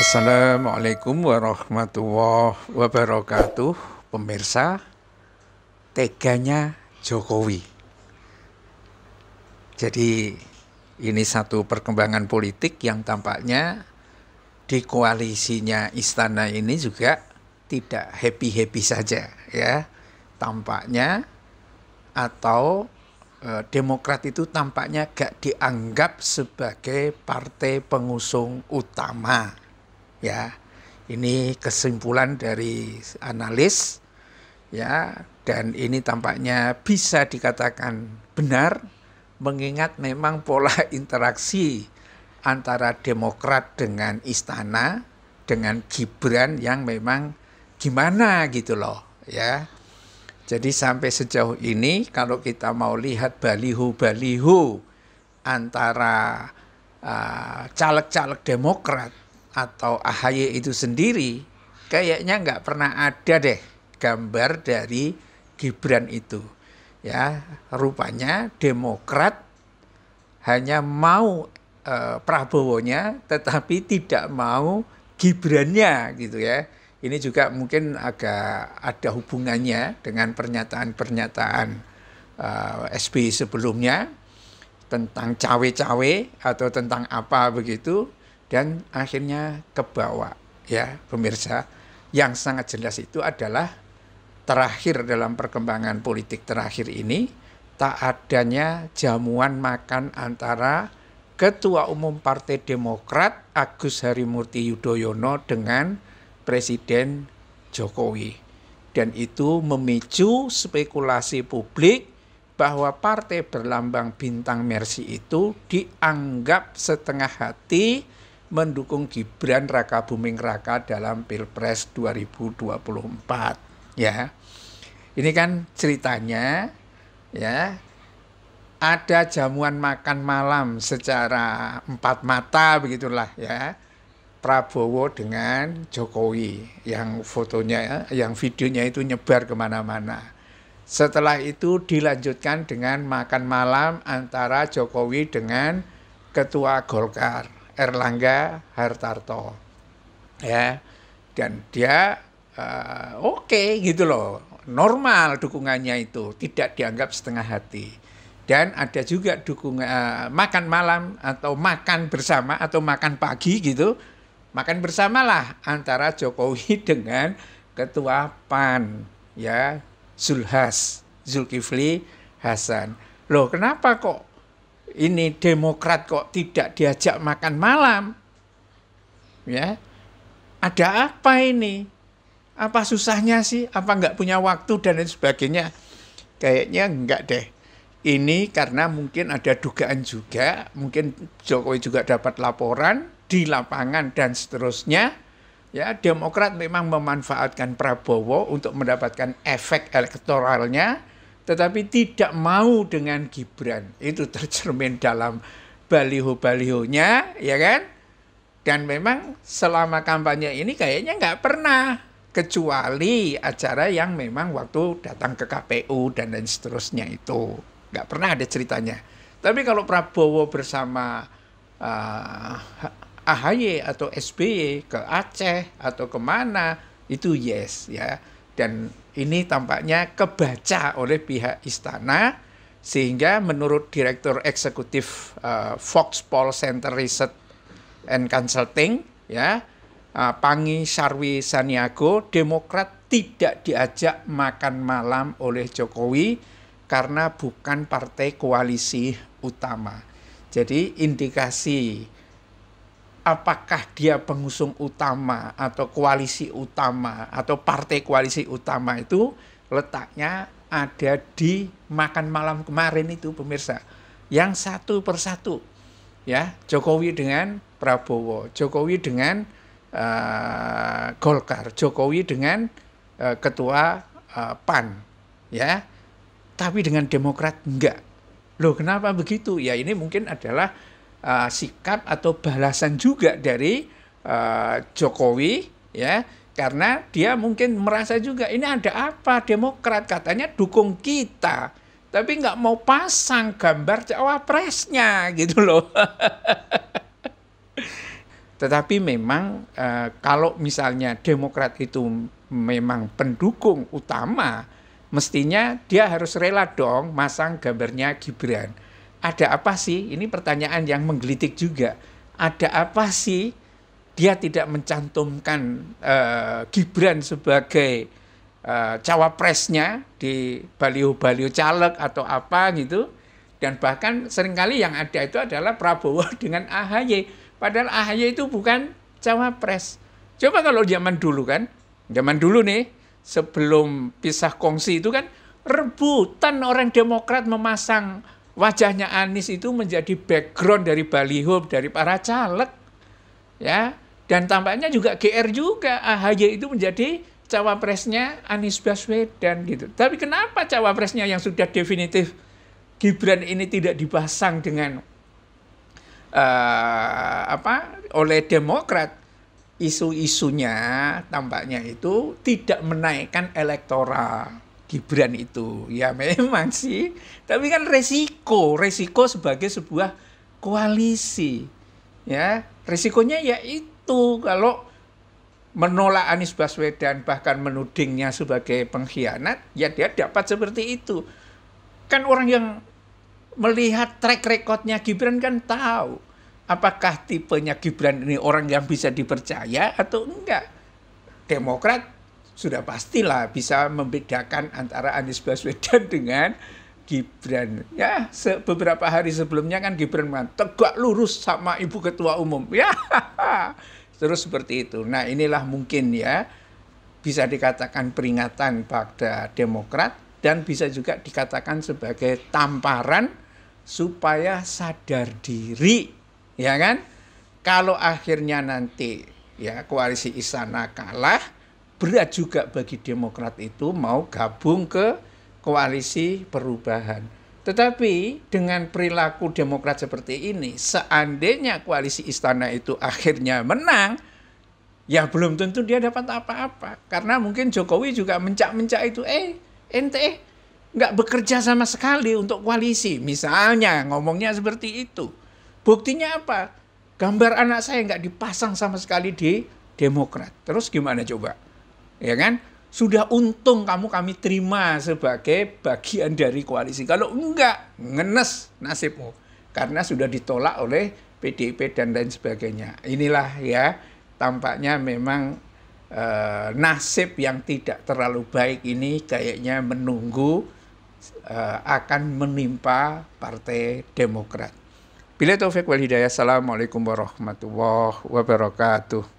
Assalamualaikum warahmatullahi wabarakatuh Pemirsa Teganya Jokowi Jadi ini satu perkembangan politik yang tampaknya Di koalisinya istana ini juga tidak happy-happy saja ya Tampaknya atau e, Demokrat itu tampaknya gak dianggap sebagai partai pengusung utama ya ini kesimpulan dari analis ya dan ini tampaknya bisa dikatakan benar mengingat memang pola interaksi antara Demokrat dengan istana dengan Gibran yang memang gimana gitu loh ya jadi sampai sejauh ini kalau kita mau lihat baliho-baliho antara ah, caleg-caleg uh, caleg -caleg Demokrat atau AHY itu sendiri kayaknya nggak pernah ada deh gambar dari Gibran itu. Ya, rupanya Demokrat hanya mau e, Prabowo-nya tetapi tidak mau gibran nya gitu ya. Ini juga mungkin agak ada hubungannya dengan pernyataan-pernyataan e, eh, SBY sebelumnya tentang cawe-cawe atau tentang apa begitu dan akhirnya kebawa ya pemirsa yang sangat jelas itu adalah terakhir dalam perkembangan politik terakhir ini tak adanya jamuan makan antara Ketua Umum Partai Demokrat Agus Harimurti Yudhoyono dengan Presiden Jokowi. Dan itu memicu spekulasi publik bahwa partai berlambang bintang mersi itu dianggap setengah hati mendukung Gibran Raka Buming Raka dalam Pilpres 2024 ya. Ini kan ceritanya ya ada jamuan makan malam secara empat mata begitulah ya. Prabowo dengan Jokowi yang fotonya, yang videonya itu nyebar kemana-mana. Setelah itu dilanjutkan dengan makan malam antara Jokowi dengan Ketua Golkar Erlangga Hartarto ya dan dia uh, oke okay, gitu loh normal dukungannya itu tidak dianggap setengah hati dan ada juga dukung uh, eh, makan malam atau makan bersama atau makan pagi gitu makan bersamalah antara Jokowi dengan ketua PAN ya Zulhas Zulkifli Hasan loh kenapa kok ini Demokrat kok tidak diajak makan malam? Ya, ada apa ini? Apa susahnya sih? Apa nggak punya waktu dan lain sebagainya? Kayaknya nggak deh. Ini karena mungkin ada dugaan juga, mungkin Jokowi juga dapat laporan di lapangan dan seterusnya. Ya, Demokrat memang memanfaatkan Prabowo untuk mendapatkan efek elektoralnya tetapi tidak mau dengan Gibran. Itu tercermin dalam baliho-balihonya, ya kan? Dan memang selama kampanye ini kayaknya nggak pernah, kecuali acara yang memang waktu datang ke KPU dan dan seterusnya itu. Nggak pernah ada ceritanya. Tapi kalau Prabowo bersama uh, AHY atau SBY ke Aceh atau kemana, itu yes ya. Dan ini tampaknya kebaca oleh pihak istana sehingga menurut direktur eksekutif uh, Fox Poll Center Research and Consulting ya uh, Pangi Sarwi Saniago Demokrat tidak diajak makan malam oleh Jokowi karena bukan partai koalisi utama. Jadi indikasi apakah dia pengusung utama atau koalisi utama atau partai koalisi utama itu letaknya ada di makan malam kemarin itu pemirsa yang satu persatu ya Jokowi dengan Prabowo Jokowi dengan uh, Golkar Jokowi dengan uh, ketua uh, PAN ya tapi dengan Demokrat enggak loh kenapa begitu ya ini mungkin adalah uh, sikap atau balasan juga dari uh, Jokowi ya karena dia mungkin merasa juga ini ada apa Demokrat katanya dukung kita tapi nggak mau pasang gambar cawapresnya gitu loh. Tetapi memang uh, kalau misalnya Demokrat itu memang pendukung utama, mestinya dia harus rela dong masang gambarnya Gibran ada apa sih? Ini pertanyaan yang menggelitik juga. Ada apa sih dia tidak mencantumkan uh, Gibran sebagai uh, cawapresnya di baliho-baliho caleg atau apa gitu? Dan bahkan seringkali yang ada itu adalah Prabowo dengan AHY. Padahal AHY itu bukan cawapres. Coba kalau zaman dulu kan, zaman dulu nih, sebelum pisah kongsi itu kan rebutan orang Demokrat memasang wajahnya Anies itu menjadi background dari baliho dari para caleg ya dan tampaknya juga GR juga AHY itu menjadi cawapresnya Anies Baswedan gitu tapi kenapa cawapresnya yang sudah definitif Gibran ini tidak dipasang dengan uh, apa oleh Demokrat isu-isunya tampaknya itu tidak menaikkan elektoral Gibran itu. Ya memang sih, tapi kan resiko, resiko sebagai sebuah koalisi. Ya, resikonya ya itu kalau menolak Anies Baswedan bahkan menudingnya sebagai pengkhianat, ya dia dapat seperti itu. Kan orang yang melihat track recordnya Gibran kan tahu apakah tipenya Gibran ini orang yang bisa dipercaya atau enggak. Demokrat sudah pastilah bisa membedakan antara Anies Baswedan dengan Gibran. Ya, beberapa hari sebelumnya kan Gibran tegak lurus sama Ibu Ketua Umum. Ya, terus seperti itu. Nah, inilah mungkin ya bisa dikatakan peringatan pada Demokrat dan bisa juga dikatakan sebagai tamparan supaya sadar diri, ya kan? Kalau akhirnya nanti ya koalisi istana kalah, berat juga bagi Demokrat itu mau gabung ke koalisi perubahan. Tetapi dengan perilaku Demokrat seperti ini, seandainya koalisi istana itu akhirnya menang, ya belum tentu dia dapat apa-apa. Karena mungkin Jokowi juga mencak-mencak itu, eh ente eh, nggak bekerja sama sekali untuk koalisi. Misalnya ngomongnya seperti itu. Buktinya apa? Gambar anak saya nggak dipasang sama sekali di Demokrat. Terus gimana coba? ya kan? Sudah untung kamu kami terima sebagai bagian dari koalisi. Kalau enggak, ngenes nasibmu. Karena sudah ditolak oleh PDIP dan lain sebagainya. Inilah ya, tampaknya memang e, nasib yang tidak terlalu baik ini kayaknya menunggu e, akan menimpa Partai Demokrat. Bila Taufik wal Hidayah, Assalamualaikum warahmatullahi wabarakatuh.